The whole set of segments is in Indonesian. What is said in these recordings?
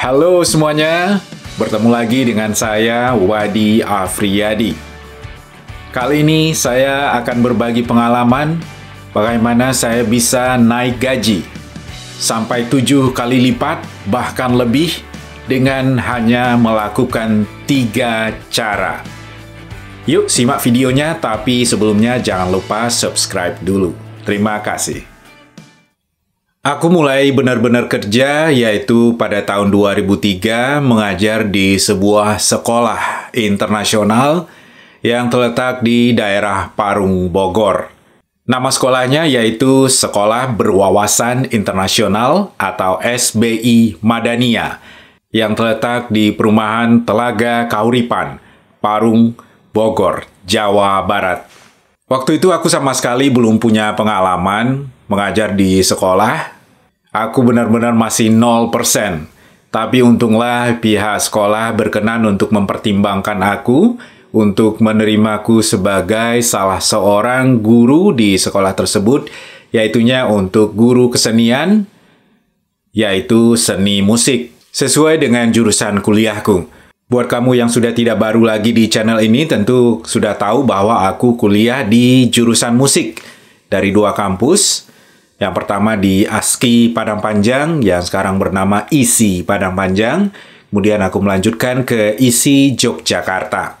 Halo semuanya, bertemu lagi dengan saya Wadi Afriyadi. Kali ini saya akan berbagi pengalaman bagaimana saya bisa naik gaji sampai tujuh kali lipat bahkan lebih dengan hanya melakukan tiga cara. Yuk simak videonya, tapi sebelumnya jangan lupa subscribe dulu. Terima kasih. Aku mulai benar-benar kerja yaitu pada tahun 2003 mengajar di sebuah sekolah internasional yang terletak di daerah Parung, Bogor. Nama sekolahnya yaitu Sekolah Berwawasan Internasional atau SBI Madania yang terletak di perumahan Telaga Kauripan, Parung, Bogor, Jawa Barat. Waktu itu aku sama sekali belum punya pengalaman mengajar di sekolah, aku benar-benar masih 0%. Tapi untunglah pihak sekolah berkenan untuk mempertimbangkan aku untuk menerimaku sebagai salah seorang guru di sekolah tersebut, yaitunya untuk guru kesenian, yaitu seni musik, sesuai dengan jurusan kuliahku. Buat kamu yang sudah tidak baru lagi di channel ini, tentu sudah tahu bahwa aku kuliah di jurusan musik dari dua kampus, yang pertama di ASCII Padang Panjang yang sekarang bernama ISI Padang Panjang. Kemudian aku melanjutkan ke ISI Yogyakarta.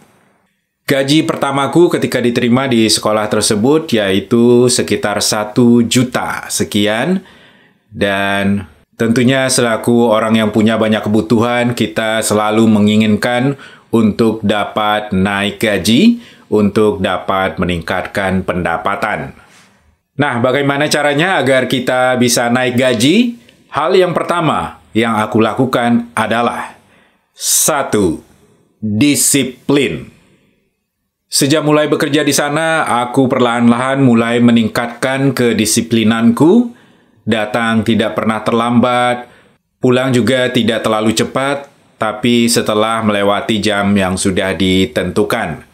Gaji pertamaku ketika diterima di sekolah tersebut yaitu sekitar 1 juta sekian. Dan tentunya selaku orang yang punya banyak kebutuhan, kita selalu menginginkan untuk dapat naik gaji, untuk dapat meningkatkan pendapatan. Nah, bagaimana caranya agar kita bisa naik gaji? Hal yang pertama yang aku lakukan adalah satu, disiplin. Sejak mulai bekerja di sana, aku perlahan-lahan mulai meningkatkan kedisiplinanku. Datang tidak pernah terlambat, pulang juga tidak terlalu cepat, tapi setelah melewati jam yang sudah ditentukan.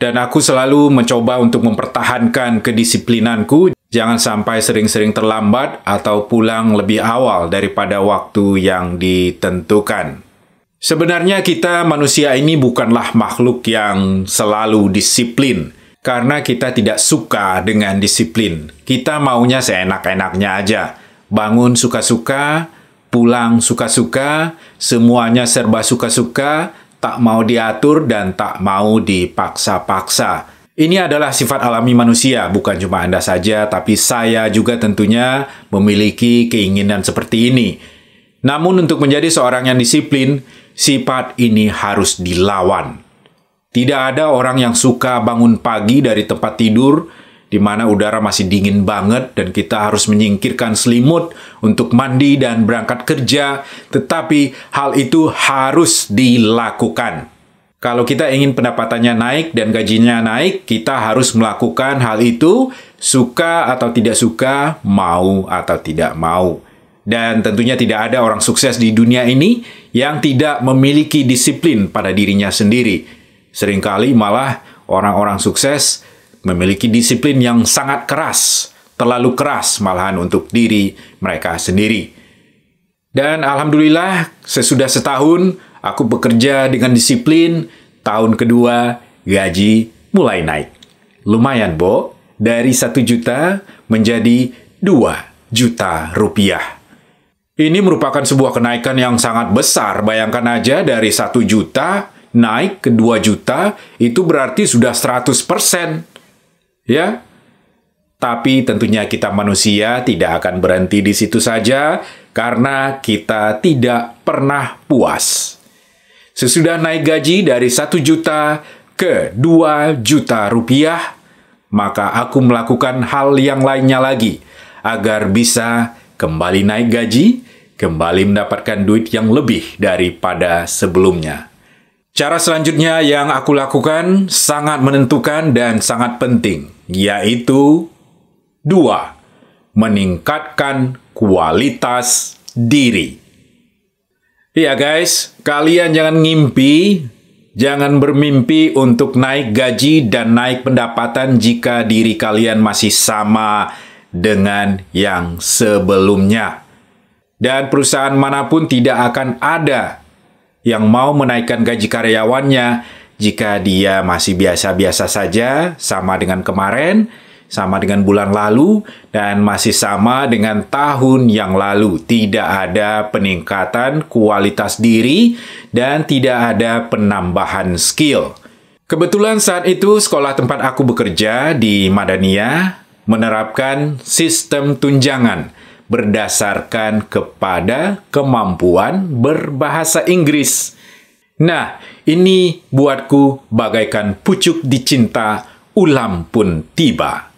Dan aku selalu mencoba untuk mempertahankan kedisiplinanku Jangan sampai sering-sering terlambat atau pulang lebih awal daripada waktu yang ditentukan. Sebenarnya kita manusia ini bukanlah makhluk yang selalu disiplin karena kita tidak suka dengan disiplin. Kita maunya seenak-enaknya aja. Bangun suka-suka, pulang suka-suka, semuanya serba suka-suka, tak mau diatur dan tak mau dipaksa-paksa. Ini adalah sifat alami manusia, bukan cuma Anda saja, tapi saya juga tentunya memiliki keinginan seperti ini. Namun, untuk menjadi seorang yang disiplin, sifat ini harus dilawan. Tidak ada orang yang suka bangun pagi dari tempat tidur, di mana udara masih dingin banget, dan kita harus menyingkirkan selimut untuk mandi dan berangkat kerja. Tetapi hal itu harus dilakukan. Kalau kita ingin pendapatannya naik dan gajinya naik, kita harus melakukan hal itu suka atau tidak suka, mau atau tidak mau. Dan tentunya tidak ada orang sukses di dunia ini yang tidak memiliki disiplin pada dirinya sendiri. Seringkali malah orang-orang sukses memiliki disiplin yang sangat keras, terlalu keras malahan untuk diri mereka sendiri. Dan alhamdulillah sesudah setahun Aku bekerja dengan disiplin, tahun kedua gaji mulai naik. Lumayan, Bo. Dari satu juta menjadi dua juta rupiah. Ini merupakan sebuah kenaikan yang sangat besar. Bayangkan aja dari satu juta naik ke dua juta, itu berarti sudah 100%. Ya, tapi tentunya kita manusia tidak akan berhenti di situ saja karena kita tidak pernah puas. Sesudah naik gaji dari 1 juta ke 2 juta rupiah, maka aku melakukan hal yang lainnya lagi agar bisa kembali naik gaji, kembali mendapatkan duit yang lebih daripada sebelumnya. Cara selanjutnya yang aku lakukan sangat menentukan dan sangat penting, yaitu dua, meningkatkan kualitas diri. Iya guys, kalian jangan ngimpi, jangan bermimpi untuk naik gaji dan naik pendapatan jika diri kalian masih sama dengan yang sebelumnya. Dan perusahaan manapun tidak akan ada yang mau menaikkan gaji karyawannya jika dia masih biasa-biasa saja, sama dengan kemarin, sama dengan bulan lalu dan masih sama dengan tahun yang lalu. Tidak ada peningkatan kualitas diri dan tidak ada penambahan skill. Kebetulan saat itu sekolah tempat aku bekerja di Madania menerapkan sistem tunjangan berdasarkan kepada kemampuan berbahasa Inggris. Nah, ini buatku bagaikan pucuk dicinta ulam pun tiba.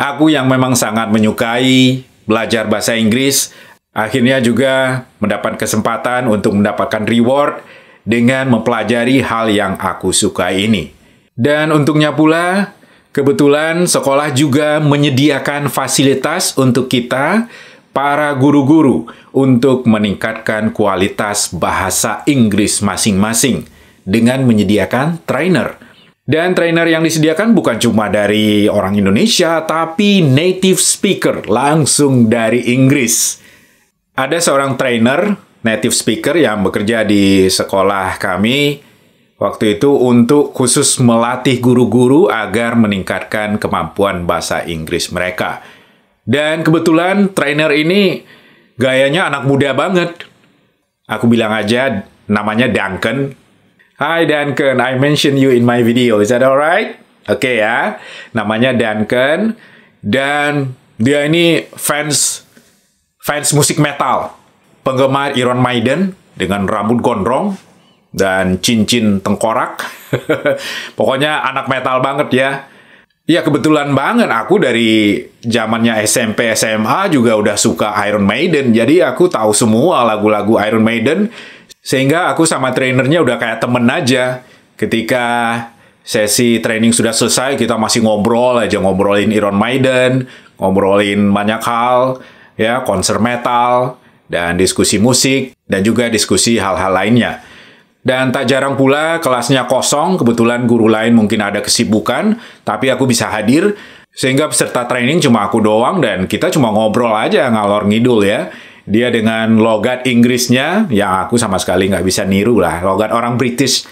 Aku yang memang sangat menyukai belajar bahasa Inggris, akhirnya juga mendapat kesempatan untuk mendapatkan reward dengan mempelajari hal yang aku suka ini. Dan untungnya pula, kebetulan sekolah juga menyediakan fasilitas untuk kita, para guru-guru, untuk meningkatkan kualitas bahasa Inggris masing-masing dengan menyediakan trainer dan trainer yang disediakan bukan cuma dari orang Indonesia, tapi native speaker langsung dari Inggris. Ada seorang trainer, native speaker yang bekerja di sekolah kami waktu itu untuk khusus melatih guru-guru agar meningkatkan kemampuan bahasa Inggris mereka. Dan kebetulan trainer ini gayanya anak muda banget. Aku bilang aja namanya Duncan, Hi Duncan, I mention you in my video. Is that alright? Oke okay, ya. Namanya Duncan dan dia ini fans fans musik metal, penggemar Iron Maiden dengan rambut gondrong dan cincin tengkorak. Pokoknya anak metal banget ya. Ya kebetulan banget aku dari zamannya SMP SMA juga udah suka Iron Maiden. Jadi aku tahu semua lagu-lagu Iron Maiden sehingga aku sama trainernya udah kayak temen aja. Ketika sesi training sudah selesai, kita masih ngobrol aja, ngobrolin Iron Maiden, ngobrolin banyak hal, ya konser metal, dan diskusi musik, dan juga diskusi hal-hal lainnya. Dan tak jarang pula kelasnya kosong, kebetulan guru lain mungkin ada kesibukan, tapi aku bisa hadir, sehingga peserta training cuma aku doang dan kita cuma ngobrol aja ngalor ngidul ya. Dia dengan logat Inggrisnya, yang aku sama sekali nggak bisa niru lah. Logat orang British.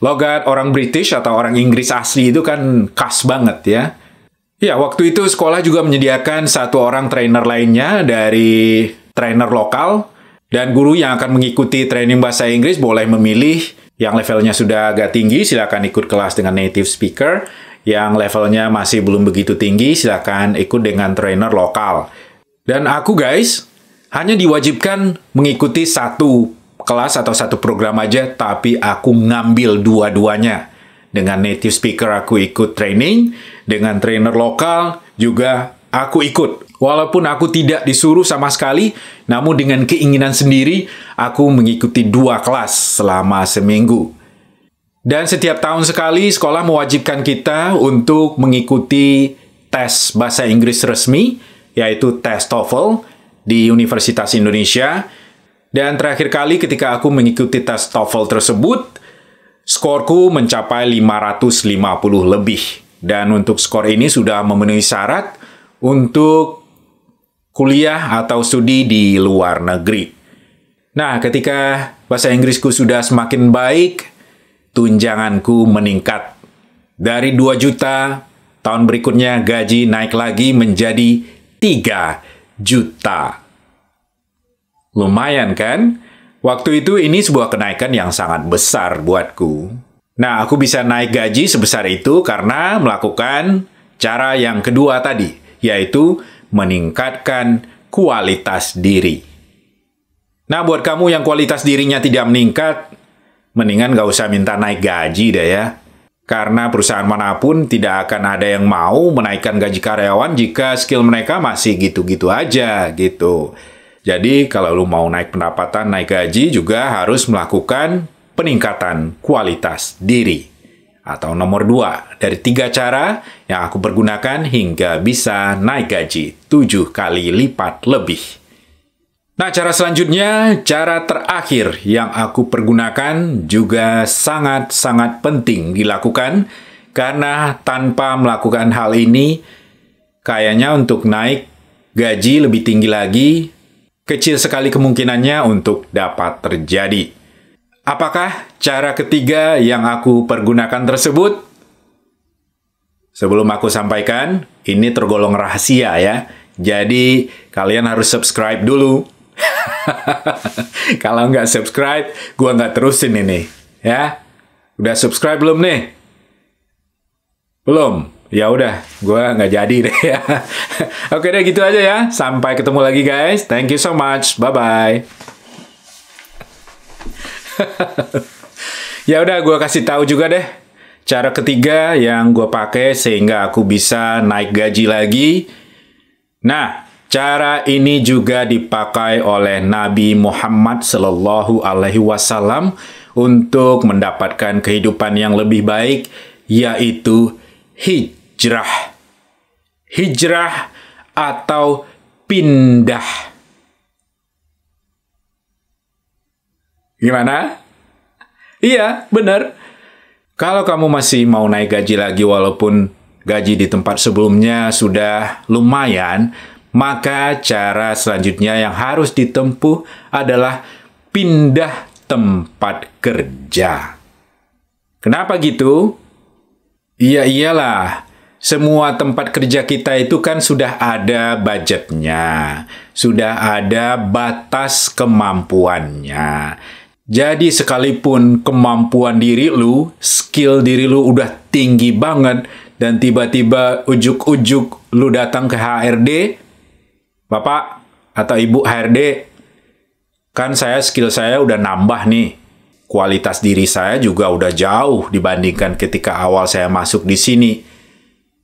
Logat orang British atau orang Inggris asli itu kan khas banget ya. Ya, waktu itu sekolah juga menyediakan satu orang trainer lainnya dari trainer lokal. Dan guru yang akan mengikuti training bahasa Inggris boleh memilih yang levelnya sudah agak tinggi, silakan ikut kelas dengan native speaker yang levelnya masih belum begitu tinggi, silakan ikut dengan trainer lokal. Dan aku guys, hanya diwajibkan mengikuti satu kelas atau satu program aja, tapi aku ngambil dua-duanya. Dengan native speaker aku ikut training, dengan trainer lokal juga aku ikut. Walaupun aku tidak disuruh sama sekali, namun dengan keinginan sendiri, aku mengikuti dua kelas selama seminggu. Dan setiap tahun sekali, sekolah mewajibkan kita untuk mengikuti tes bahasa Inggris resmi, yaitu tes TOEFL, di Universitas Indonesia. Dan terakhir kali ketika aku mengikuti tes TOEFL tersebut, skorku mencapai 550 lebih. Dan untuk skor ini sudah memenuhi syarat untuk kuliah atau studi di luar negeri. Nah, ketika bahasa Inggrisku sudah semakin baik, tunjanganku meningkat. Dari 2 juta, tahun berikutnya gaji naik lagi menjadi 3 juta. Lumayan kan? Waktu itu ini sebuah kenaikan yang sangat besar buatku. Nah, aku bisa naik gaji sebesar itu karena melakukan cara yang kedua tadi, yaitu meningkatkan kualitas diri. Nah, buat kamu yang kualitas dirinya tidak meningkat, mendingan gak usah minta naik gaji deh ya karena perusahaan manapun tidak akan ada yang mau menaikkan gaji karyawan jika skill mereka masih gitu-gitu aja gitu. Jadi kalau lu mau naik pendapatan, naik gaji juga harus melakukan peningkatan kualitas diri. Atau nomor dua, dari tiga cara yang aku pergunakan hingga bisa naik gaji tujuh kali lipat lebih. Nah, cara selanjutnya, cara terakhir yang aku pergunakan juga sangat-sangat penting dilakukan karena tanpa melakukan hal ini, kayaknya untuk naik gaji lebih tinggi lagi, kecil sekali kemungkinannya untuk dapat terjadi. Apakah cara ketiga yang aku pergunakan tersebut? Sebelum aku sampaikan, ini tergolong rahasia ya. Jadi, kalian harus subscribe dulu Kalau nggak subscribe, gue nggak terusin ini. Ya, udah subscribe belum nih? Belum? Ya udah, gue nggak jadi deh ya. Oke deh gitu aja ya. Sampai ketemu lagi guys. Thank you so much. Bye bye. ya udah, gue kasih tahu juga deh cara ketiga yang gue pakai sehingga aku bisa naik gaji lagi. Nah, Cara ini juga dipakai oleh Nabi Muhammad Shallallahu Alaihi Wasallam untuk mendapatkan kehidupan yang lebih baik, yaitu hijrah. Hijrah atau pindah. Gimana? Iya, benar. Kalau kamu masih mau naik gaji lagi walaupun gaji di tempat sebelumnya sudah lumayan, maka cara selanjutnya yang harus ditempuh adalah pindah tempat kerja. Kenapa gitu? Iya iyalah, semua tempat kerja kita itu kan sudah ada budgetnya, sudah ada batas kemampuannya. Jadi sekalipun kemampuan diri lu, skill diri lu udah tinggi banget dan tiba-tiba ujuk-ujuk lu datang ke HRD, Bapak atau Ibu HRD, kan saya skill saya udah nambah nih. Kualitas diri saya juga udah jauh dibandingkan ketika awal saya masuk di sini.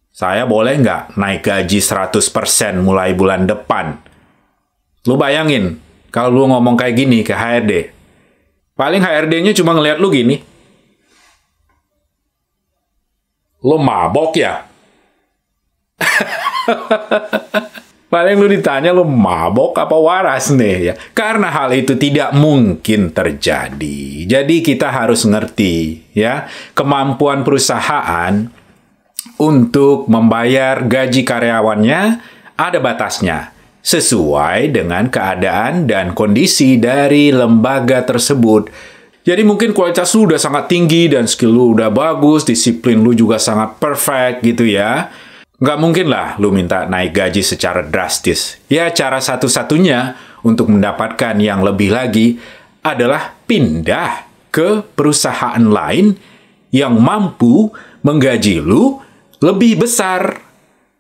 Saya boleh nggak naik gaji 100% mulai bulan depan? Lu bayangin, kalau lu ngomong kayak gini ke HRD, paling HRD-nya cuma ngeliat lu gini. Lu mabok ya? Paling lu ditanya lu mabok apa waras nih ya. Karena hal itu tidak mungkin terjadi. Jadi kita harus ngerti ya, kemampuan perusahaan untuk membayar gaji karyawannya ada batasnya sesuai dengan keadaan dan kondisi dari lembaga tersebut. Jadi mungkin kualitas lu udah sangat tinggi dan skill lu udah bagus, disiplin lu juga sangat perfect gitu ya. Nggak mungkin lah lu minta naik gaji secara drastis. Ya cara satu-satunya untuk mendapatkan yang lebih lagi adalah pindah ke perusahaan lain yang mampu menggaji lu lebih besar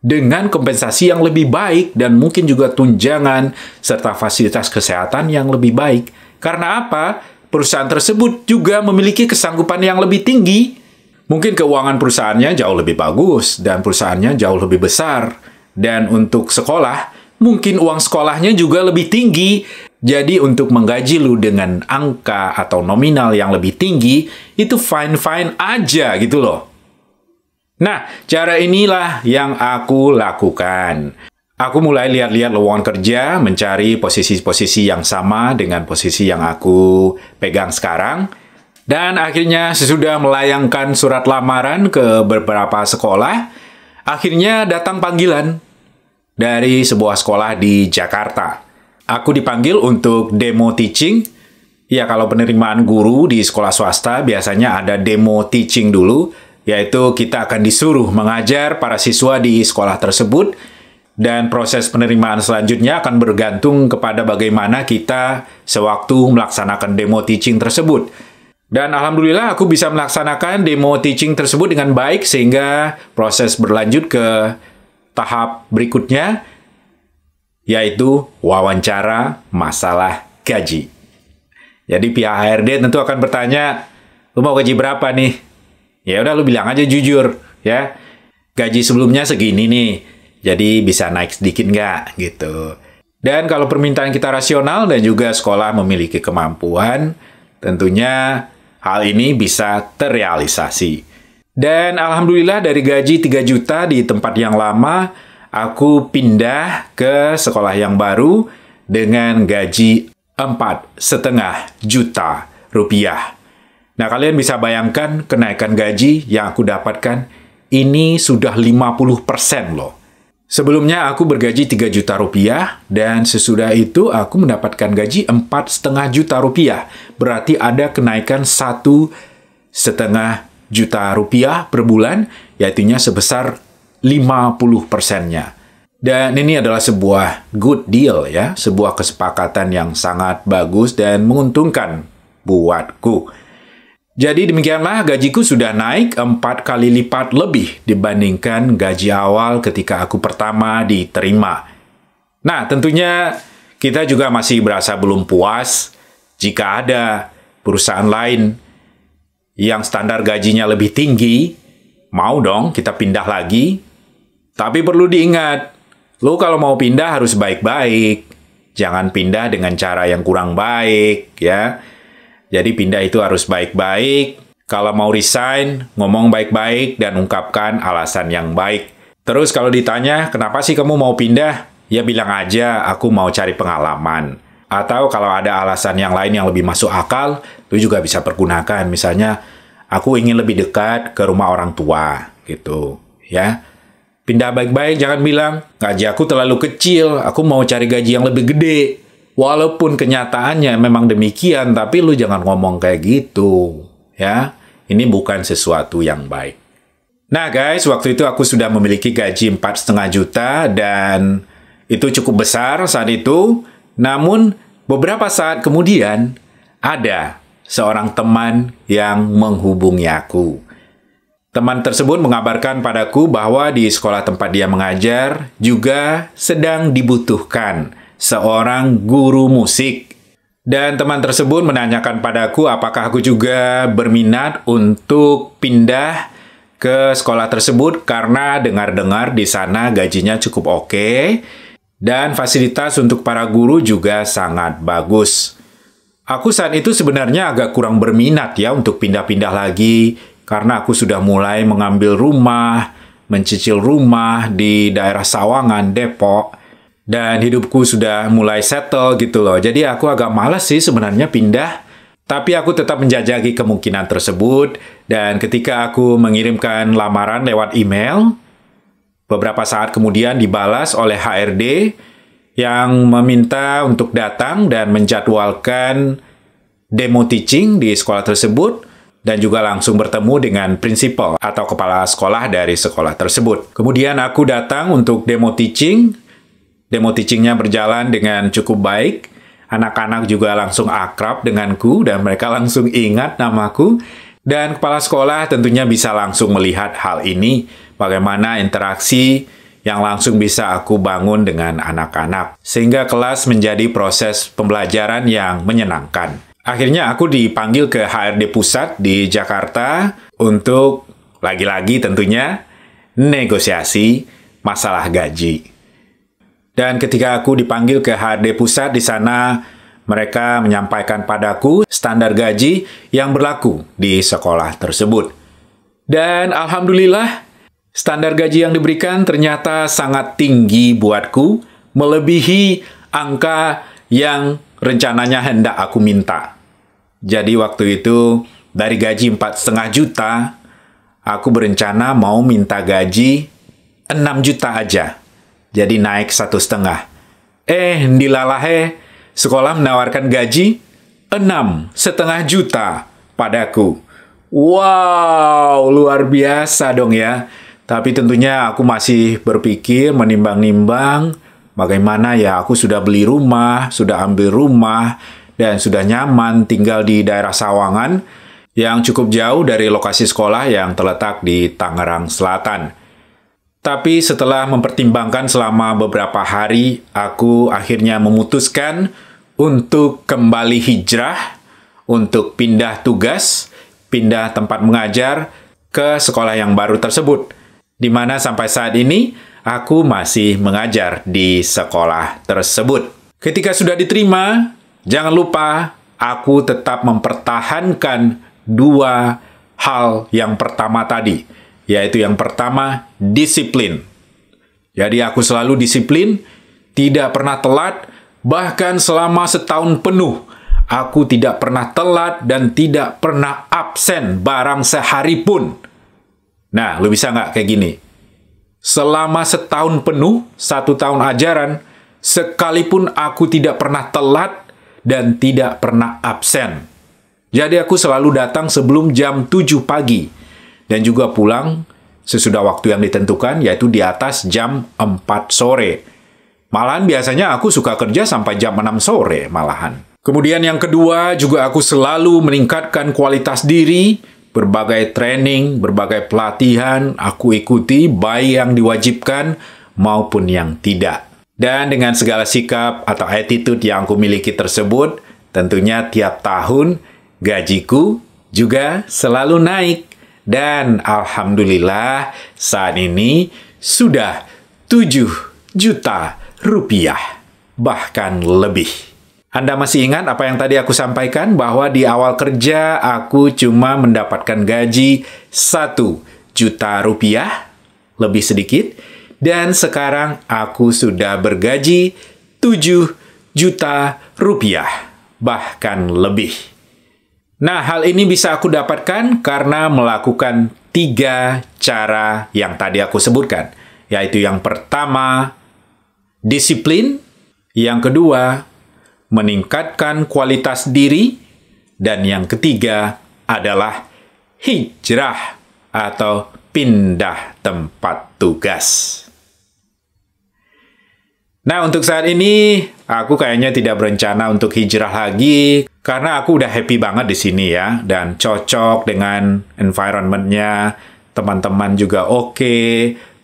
dengan kompensasi yang lebih baik dan mungkin juga tunjangan serta fasilitas kesehatan yang lebih baik. Karena apa? Perusahaan tersebut juga memiliki kesanggupan yang lebih tinggi Mungkin keuangan perusahaannya jauh lebih bagus dan perusahaannya jauh lebih besar. Dan untuk sekolah, mungkin uang sekolahnya juga lebih tinggi. Jadi untuk menggaji lu dengan angka atau nominal yang lebih tinggi, itu fine-fine aja gitu loh. Nah, cara inilah yang aku lakukan. Aku mulai lihat-lihat lowongan kerja, mencari posisi-posisi yang sama dengan posisi yang aku pegang sekarang, dan akhirnya sesudah melayangkan surat lamaran ke beberapa sekolah, akhirnya datang panggilan dari sebuah sekolah di Jakarta. Aku dipanggil untuk demo teaching. Ya, kalau penerimaan guru di sekolah swasta biasanya ada demo teaching dulu, yaitu kita akan disuruh mengajar para siswa di sekolah tersebut dan proses penerimaan selanjutnya akan bergantung kepada bagaimana kita sewaktu melaksanakan demo teaching tersebut. Dan alhamdulillah aku bisa melaksanakan demo teaching tersebut dengan baik sehingga proses berlanjut ke tahap berikutnya yaitu wawancara masalah gaji. Jadi pihak HRD tentu akan bertanya, "Lu mau gaji berapa nih?" Ya udah lu bilang aja jujur, ya. Gaji sebelumnya segini nih. Jadi bisa naik sedikit nggak gitu. Dan kalau permintaan kita rasional dan juga sekolah memiliki kemampuan, tentunya Hal ini bisa terrealisasi. Dan alhamdulillah dari gaji 3 juta di tempat yang lama, aku pindah ke sekolah yang baru dengan gaji empat setengah juta rupiah. Nah, kalian bisa bayangkan kenaikan gaji yang aku dapatkan ini sudah 50% loh. Sebelumnya aku bergaji 3 juta rupiah dan sesudah itu aku mendapatkan gaji 4,5 juta rupiah. Berarti ada kenaikan satu setengah juta rupiah per bulan, yaitu sebesar 50 persennya. Dan ini adalah sebuah good deal ya, sebuah kesepakatan yang sangat bagus dan menguntungkan buatku. Jadi demikianlah gajiku sudah naik empat kali lipat lebih dibandingkan gaji awal ketika aku pertama diterima. Nah tentunya kita juga masih berasa belum puas jika ada perusahaan lain yang standar gajinya lebih tinggi, mau dong kita pindah lagi. Tapi perlu diingat, lo kalau mau pindah harus baik-baik. Jangan pindah dengan cara yang kurang baik ya jadi pindah itu harus baik-baik. Kalau mau resign, ngomong baik-baik dan ungkapkan alasan yang baik. Terus kalau ditanya, kenapa sih kamu mau pindah? Ya bilang aja, aku mau cari pengalaman. Atau kalau ada alasan yang lain yang lebih masuk akal, itu juga bisa pergunakan. Misalnya, aku ingin lebih dekat ke rumah orang tua, gitu. Ya, pindah baik-baik, jangan bilang, gaji aku terlalu kecil, aku mau cari gaji yang lebih gede walaupun kenyataannya memang demikian, tapi lu jangan ngomong kayak gitu, ya. Ini bukan sesuatu yang baik. Nah guys, waktu itu aku sudah memiliki gaji empat setengah juta dan itu cukup besar saat itu. Namun beberapa saat kemudian ada seorang teman yang menghubungi aku. Teman tersebut mengabarkan padaku bahwa di sekolah tempat dia mengajar juga sedang dibutuhkan seorang guru musik. Dan teman tersebut menanyakan padaku apakah aku juga berminat untuk pindah ke sekolah tersebut karena dengar-dengar di sana gajinya cukup oke dan fasilitas untuk para guru juga sangat bagus. Aku saat itu sebenarnya agak kurang berminat ya untuk pindah-pindah lagi karena aku sudah mulai mengambil rumah, mencicil rumah di daerah Sawangan, Depok dan hidupku sudah mulai settle gitu loh. Jadi aku agak males sih sebenarnya pindah, tapi aku tetap menjajaki kemungkinan tersebut dan ketika aku mengirimkan lamaran lewat email, beberapa saat kemudian dibalas oleh HRD yang meminta untuk datang dan menjadwalkan demo teaching di sekolah tersebut dan juga langsung bertemu dengan prinsipal atau kepala sekolah dari sekolah tersebut. Kemudian aku datang untuk demo teaching Demo teachingnya berjalan dengan cukup baik. Anak-anak juga langsung akrab denganku dan mereka langsung ingat namaku. Dan kepala sekolah tentunya bisa langsung melihat hal ini, bagaimana interaksi yang langsung bisa aku bangun dengan anak-anak. Sehingga kelas menjadi proses pembelajaran yang menyenangkan. Akhirnya aku dipanggil ke HRD Pusat di Jakarta untuk lagi-lagi tentunya negosiasi masalah gaji. Dan ketika aku dipanggil ke HD Pusat di sana, mereka menyampaikan padaku standar gaji yang berlaku di sekolah tersebut. Dan alhamdulillah, standar gaji yang diberikan ternyata sangat tinggi buatku, melebihi angka yang rencananya hendak aku minta. Jadi waktu itu dari gaji 4,5 juta, aku berencana mau minta gaji 6 juta aja jadi naik satu setengah. Eh, dilalahe, sekolah menawarkan gaji enam setengah juta padaku. Wow, luar biasa dong ya. Tapi tentunya aku masih berpikir menimbang-nimbang bagaimana ya aku sudah beli rumah, sudah ambil rumah, dan sudah nyaman tinggal di daerah Sawangan yang cukup jauh dari lokasi sekolah yang terletak di Tangerang Selatan. Tapi setelah mempertimbangkan selama beberapa hari, aku akhirnya memutuskan untuk kembali hijrah, untuk pindah tugas, pindah tempat mengajar ke sekolah yang baru tersebut, di mana sampai saat ini aku masih mengajar di sekolah tersebut. Ketika sudah diterima, jangan lupa aku tetap mempertahankan dua hal yang pertama tadi yaitu yang pertama, disiplin. Jadi aku selalu disiplin, tidak pernah telat, bahkan selama setahun penuh, aku tidak pernah telat dan tidak pernah absen barang sehari pun. Nah, lu bisa nggak kayak gini? Selama setahun penuh, satu tahun ajaran, sekalipun aku tidak pernah telat dan tidak pernah absen. Jadi aku selalu datang sebelum jam 7 pagi dan juga pulang sesudah waktu yang ditentukan yaitu di atas jam 4 sore. Malahan biasanya aku suka kerja sampai jam 6 sore malahan. Kemudian yang kedua juga aku selalu meningkatkan kualitas diri, berbagai training, berbagai pelatihan aku ikuti baik yang diwajibkan maupun yang tidak. Dan dengan segala sikap atau attitude yang aku miliki tersebut, tentunya tiap tahun gajiku juga selalu naik. Dan alhamdulillah saat ini sudah 7 juta rupiah, bahkan lebih. Anda masih ingat apa yang tadi aku sampaikan bahwa di awal kerja aku cuma mendapatkan gaji 1 juta rupiah, lebih sedikit, dan sekarang aku sudah bergaji 7 juta rupiah, bahkan lebih. Nah, hal ini bisa aku dapatkan karena melakukan tiga cara yang tadi aku sebutkan, yaitu yang pertama, disiplin, yang kedua, meningkatkan kualitas diri, dan yang ketiga adalah hijrah atau pindah tempat tugas. Nah, untuk saat ini aku kayaknya tidak berencana untuk hijrah lagi karena aku udah happy banget di sini ya dan cocok dengan environmentnya, teman-teman juga oke, okay,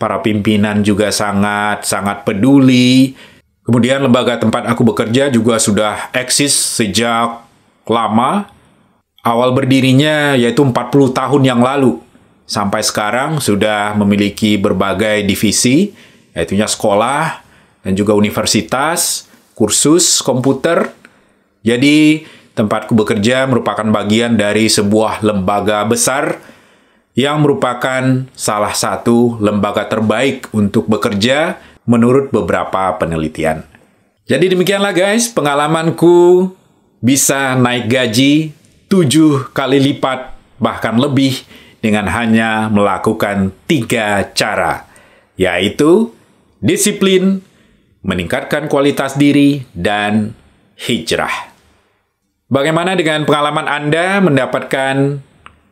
para pimpinan juga sangat sangat peduli. Kemudian lembaga tempat aku bekerja juga sudah eksis sejak lama. Awal berdirinya yaitu 40 tahun yang lalu. Sampai sekarang sudah memiliki berbagai divisi, yaitunya sekolah, dan juga universitas, kursus komputer. Jadi, tempatku bekerja merupakan bagian dari sebuah lembaga besar yang merupakan salah satu lembaga terbaik untuk bekerja menurut beberapa penelitian. Jadi demikianlah guys, pengalamanku bisa naik gaji tujuh kali lipat bahkan lebih dengan hanya melakukan tiga cara, yaitu disiplin, meningkatkan kualitas diri, dan hijrah. Bagaimana dengan pengalaman Anda mendapatkan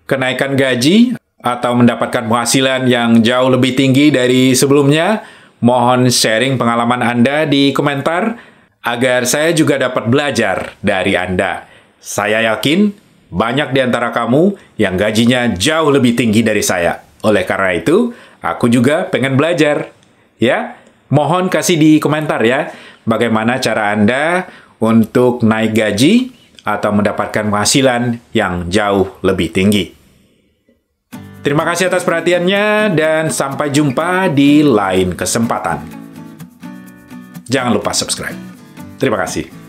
kenaikan gaji atau mendapatkan penghasilan yang jauh lebih tinggi dari sebelumnya? Mohon sharing pengalaman Anda di komentar agar saya juga dapat belajar dari Anda. Saya yakin banyak di antara kamu yang gajinya jauh lebih tinggi dari saya. Oleh karena itu, aku juga pengen belajar. Ya, Mohon kasih di komentar ya, bagaimana cara Anda untuk naik gaji atau mendapatkan penghasilan yang jauh lebih tinggi. Terima kasih atas perhatiannya, dan sampai jumpa di lain kesempatan. Jangan lupa subscribe. Terima kasih.